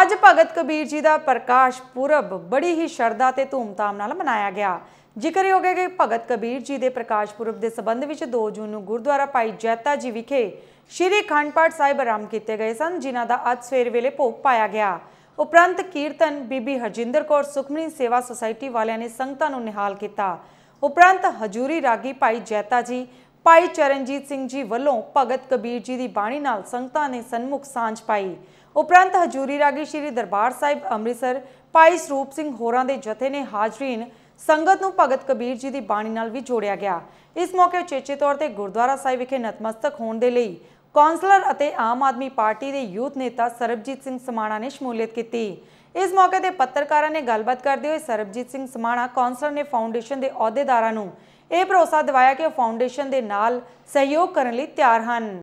ਅੱਜ ਭਗਤ ਕਬੀਰ ਜੀ ਦਾ ਪ੍ਰਕਾਸ਼ ਪੁਰਬ ਬੜੀ ਹੀ ਸ਼ਰਧਾ ਤੇ ਧੂਮਧਾਮ ਨਾਲ ਮਨਾਇਆ ਗਿਆ ਜ਼ਿਕਰਯੋਗ ਹੈ ਕਿ ਭਗਤ ਕਬੀਰ ਜੀ ਦੇ ਪ੍ਰਕਾਸ਼ ਪੁਰਬ ਦੇ ਸੰਬੰਧ ਵਿੱਚ 2 ਜੂਨ ਨੂੰ ਗੁਰਦੁਆਰਾ ਪਾਈ ਜੈਤਾ ਜੀ ਵਿਖੇ ਸ਼੍ਰੀ ਖੰਡਪਾਠ ਸਾਹਿਬ ਆਰਾਮ ਕੀਤੇ ਗਏ ਸਨ ਜਿਨ੍ਹਾਂ ਦਾ ਅੱਜ ਸਵੇਰ ਵੇਲੇ ਭੋਗ ਪਾਇਆ ਗਿਆ ਉਪਰੰਤ ਕੀਰਤਨ ਬੀਬੀ ਹਰਜਿੰਦਰ ਕੌਰ ਸੁਖਮਨੀ ਸੇਵਾ ਸੁਸਾਇਟੀ ਵਾਲਿਆਂ ਨੇ ਸੰਗਤਾਂ ਨੂੰ ਨਿਹਾਲ ਕੀਤਾ ਉਪਰੰਤ ਹਜੂਰੀ ਰਾਗੀ ਪਾਈ ਜੈਤਾ ਜੀ ਭਾਈ ਚਰਨਜੀਤ ਸਿੰਘ ਜੀ ਵੱਲੋਂ ਭਗਤ ਕਬੀਰ ਜੀ ਦੀ ਬਾਣੀ ਨਾਲ ਸੰਗਤਾਂ ਨੇ ਸਨਮੁਖ ਸਾਂਝ ਪਾਈ ਉਪਰੰਤ ਹਜੂਰੀ ਰਾਗੀ ਸ੍ਰੀ ਦਰਬਾਰ ਸਾਹਿਬ ਅੰਮ੍ਰਿਤਸਰ ਭਾਈ ਸਰੂਪ ਸਿੰਘ ਹੋਰਾਂ ਦੇ ਜਥੇ ਨੇ ਹਾਜ਼ਰੀਨ ਸੰਗਤ ਨੂੰ ਭਗਤ ਕਬੀਰ ਜੀ ਦੀ ਬਾਣੀ ਨਾਲ ਵੀ ਜੋੜਿਆ ਗਿਆ ਇਸ ਮੌਕੇ ਚੇਚੇ ਤੌਰ ਤੇ ਗੁਰਦੁਆਰਾ ਸਾਹਿਬ ਵਿਖੇ ਨਤਮਸਤਕ ਹੋਣ ਦੇ ਲਈ ਕੌਂਸਲਰ ਅਤੇ ਆਮ ਆਦਮੀ ਪਾਰਟੀ ਦੇ ਯੂਥ ਨੇਤਾ ਸਰਬਜੀਤ ਸਿੰਘ ਸਮਾਣਾ ਨੇ ਸ਼ਮੂਲੀਅਤ ਕੀਤੀ ਇਸ ਮੌਕੇ ਤੇ ਪੱਤਰਕਾਰਾਂ ਨੇ ਗੱਲਬਾਤ ਕਰਦੇ ਹੋਏ ਸਰਬਜੀਤ ਸਿੰਘ ਸਮਾਣਾ ਕੌਂਸਲਰ ਨੇ ਫਾਊਂਡੇਸ਼ਨ ਦੇ ਅਹੁਦੇਦਾਰਾਂ ਨੂੰ ਇਹ ਭਰੋਸਾ ਦਿਵਾਇਆ ਕਿ ਉਹ ਫਾਊਂਡੇਸ਼ਨ ਦੇ ਨਾਲ ਸਹਿਯੋਗ ਕਰਨ ਲਈ ਤਿਆਰ ਹਨ